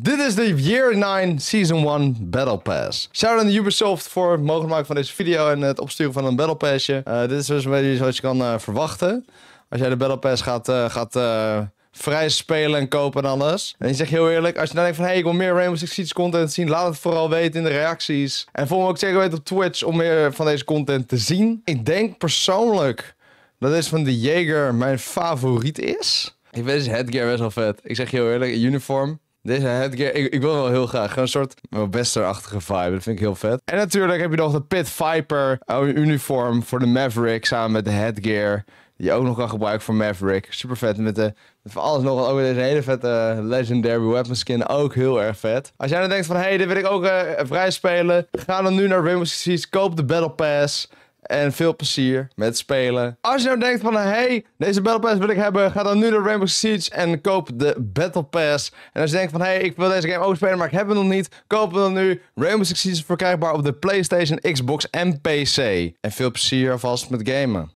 Dit is de Year 9 Season 1 Battle Pass. Shout out aan Ubisoft voor het mogelijk maken van deze video en het opsturen van een Battle Passje. Eh, dit is dus een beetje zoals je kan eh, verwachten. Als jij de Battle Pass gaat, uh, gaat vrij spelen en kopen en alles. En ik zeg heel eerlijk, als je dan nou denkt van... hé, hey, ik wil meer Rainbow Six Siege content zien... laat het vooral weten in de reacties. En volg me ook zeker weten op Twitch om meer van deze content te zien. Ik denk persoonlijk dat deze van de Jager mijn favoriet is. Ik vind deze headgear best wel vet. Ik zeg heel eerlijk, uniform... Deze headgear, ik, wil wel heel graag. een soort westerachtige vibe. Dat vind ik heel vet. En natuurlijk heb je nog de Pit Viper uniform voor de Maverick samen met de headgear. Die je ook nog kan gebruiken voor Maverick. Super vet. Met, de, van alles nog Ook deze hele vette Legendary Weapon skin. Ook heel erg vet. Als jij dan denkt van, hé, hey, dit wil ik ook eh, vrij spelen. Ga dan nu naar Rainbow Koop de Battle Pass en veel plezier met spelen. Als je nou denkt van, hey, deze Battle Pass wil ik hebben, ga dan nu naar Rainbow Siege en koop de Battle Pass. En als je denkt van, hey, ik wil deze game ook spelen, maar ik heb hem nog niet, koop hem dan nu. Rainbow Six Siege is verkrijgbaar op de PlayStation, Xbox en PC. En veel plezier alvast met gamen.